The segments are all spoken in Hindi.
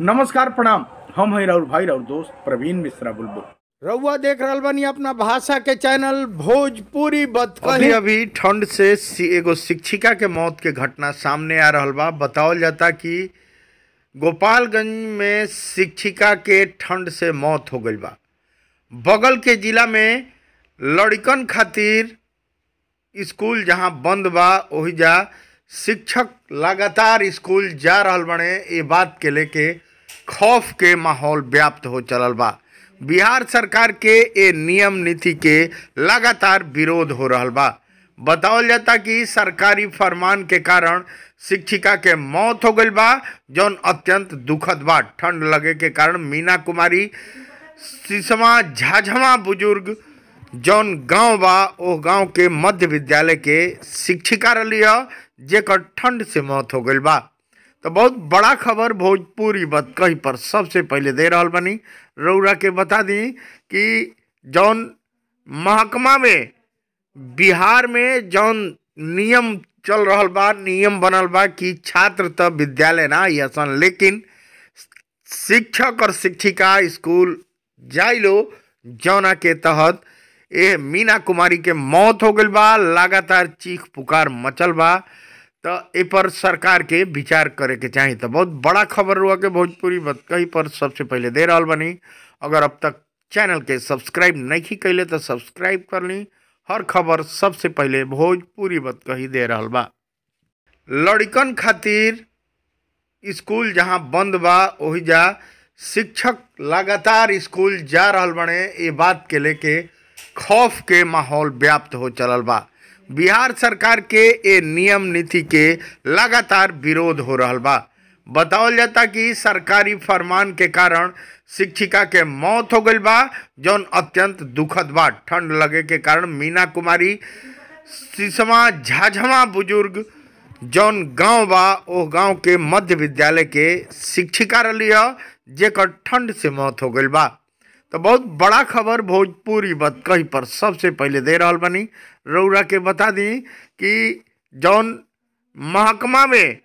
नमस्कार प्रणाम हम हैं राहुल भाई राहुल दोस्त प्रवीण मिश्रा बुलबुल रउआ देख रहा बनी अपना भाषा के चैनल भोजपुरी अभी अभी ठंड से एगो शिक्षिका के मौत के घटना सामने आ रहा बा बतावल जाता कि गोपालगंज में शिक्षिका के ठंड से मौत हो गई बा बगल के जिला में लड़कन खातिर स्कूल जहाँ बंद बा वही जा शिक्षक लगातार स्कूल जा रहा बने ये बात के लेके खौफ के माहौल व्याप्त हो चलल बा बिहार सरकार के ए नियम नीति के लगातार विरोध हो रहा बा बतावल जाता कि सरकारी फरमान के कारण शिक्षिका के मौत हो गई बा जौन अत्यंत दुखद बा ठंड लगे के कारण मीना कुमारी सिसमा झाझमा बुजुर्ग जौन गांव बा ओह गांव के मध्य विद्यालय के शिक्षिका रही है जेकर ठंड से मौत हो गई बा तो बहुत बड़ा खबर भोजपुरी कहीं पर सबसे पहले दे रहा बनी रौरा के बता दी कि जौन महकमा में बिहार में जौन नियम चल रहा बा नियम बनल बा कि छात्र तो विद्यालय ना सन लेकिन शिक्षक और शिक्षिका स्कूल जाइलो जौना के तहत ए मीना कुमारी के मौत हो गई बा लगातार चीख पुकार मचल बा तो ए पर सरकार के विचार करे के चाहे तो बहुत बड़ा खबर हुआ के भोजपुरी कहीं पर सबसे पहले दे रहा बनी अगर अब तक चैनल के सब्सक्राइब नहीं कैले तो सब्सक्राइब कर ली हर खबर सबसे पहले भोजपुरी बतकही दे रहा बा लड़कन खातिर स्कूल जहाँ बंद बा वही जा शिक्षक लगातार स्कूल जा रहा बने ये बात के लेके खौफ के माहौल व्याप्त हो चल बा बिहार सरकार के ए नियम नीति के लगातार विरोध हो रहा बा बतावल जाता कि सरकारी फरमान के कारण शिक्षिका के मौत हो गई बा जौन अत्यंत दुखद बा ठंड लगे के कारण मीना कुमारी सिसमा झाझमा बुजुर्ग जौन गांव बा ओ गांव के मध्य विद्यालय के शिक्षिका रही है जेकर ठंड से मौत हो गई बा तो बहुत बड़ा खबर भोजपुरी कहीं पर सबसे पहले दे रहा बनी रौरा के बता दी कि जौन महकमा में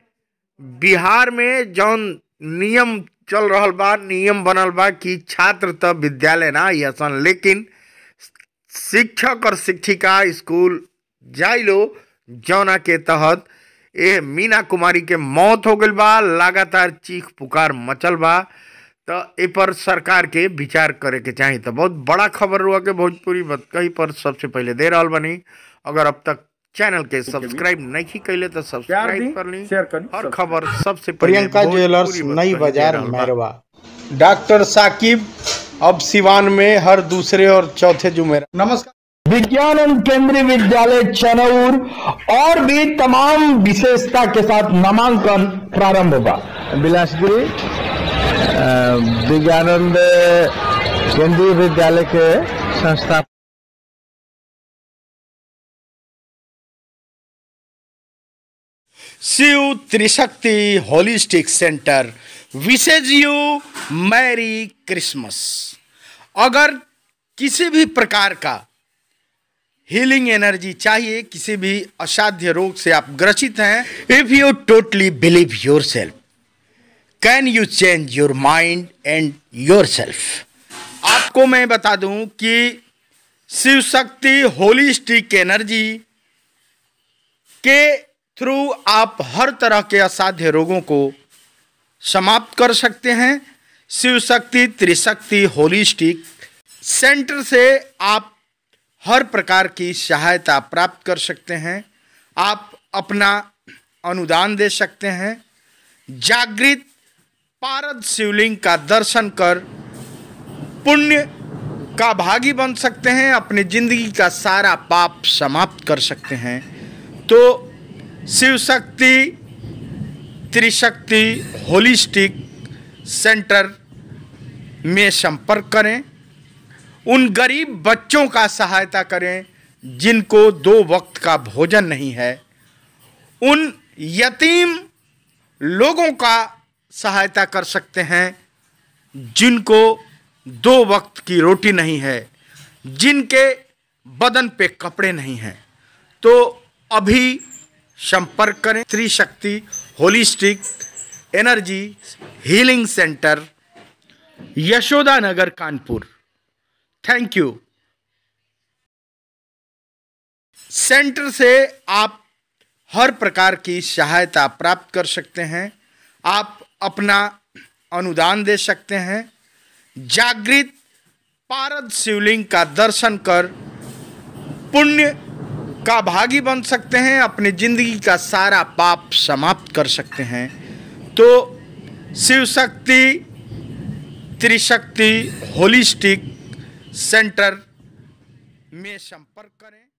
बिहार में जौन नियम चल रहा बा नियम बनल बा कि छात्र तो विद्यालय ना सन लेकिन शिक्षक और शिक्षिका स्कूल जाइलो जौना के तहत ए मीना कुमारी के मौत हो गई बा लगातार चीख पुकार मचल बा तो ये पर सरकार के विचार करे के चाहिए तो बहुत बड़ा खबर हुआ कि भोजपुरी कहीं पर सबसे पहले दे रहा बनी अगर अब तक चैनल के सब्सक्राइब नहीं कैले तो सब्सक्राइब कर ली और खबर सबसे प्रियंका ज्वेलर्स नई बाजार डॉक्टर साकिब अब सिवान में हर दूसरे और चौथे जुमेरा नमस्कार विज्ञान एवं केंद्रीय विद्यालय चनौर और भी तमाम विशेषता के साथ नामांकन प्रारंभ होगा बिलासपुरी विज्ञानंद केंद्रीय विद्यालय के संस्थापक Shiv Trishakti holistic centre wishes you merry Christmas अगर किसी भी प्रकार का हीलिंग एनर्जी चाहिए किसी भी असाध्य रोग से आप ग्रसित हैं if you totally believe your self can you change your mind and your self आपको मैं बता दूं कि शिव शक्ति होलिस्टिक एनर्जी के थ्रू आप हर तरह के असाध्य रोगों को समाप्त कर सकते हैं शिव शक्ति त्रिशक्ति होलिस्टिक सेंटर से आप हर प्रकार की सहायता प्राप्त कर सकते हैं आप अपना अनुदान दे सकते हैं जागृत पारद शिवलिंग का दर्शन कर पुण्य का भागी बन सकते हैं अपनी जिंदगी का सारा पाप समाप्त कर सकते हैं तो शिव शक्ति त्रिशक्ति होलिस्टिक सेंटर में संपर्क करें उन गरीब बच्चों का सहायता करें जिनको दो वक्त का भोजन नहीं है उन यतीम लोगों का सहायता कर सकते हैं जिनको दो वक्त की रोटी नहीं है जिनके बदन पे कपड़े नहीं हैं तो अभी संपर्क करें Stri Shakti holistic energy healing centre Yashoda Nagar Kanpur thank you centre से आप हर प्रकार की सहायता प्राप्त कर सकते हैं आप अपना अनुदान दे सकते हैं जागृत पारद शिवलिंग का दर्शन कर पुण्य का भागी बन सकते हैं अपने जिंदगी का सारा पाप समाप्त कर सकते हैं तो शिव शक्ति त्रिशक्ति होलिस्टिक सेंटर में संपर्क करें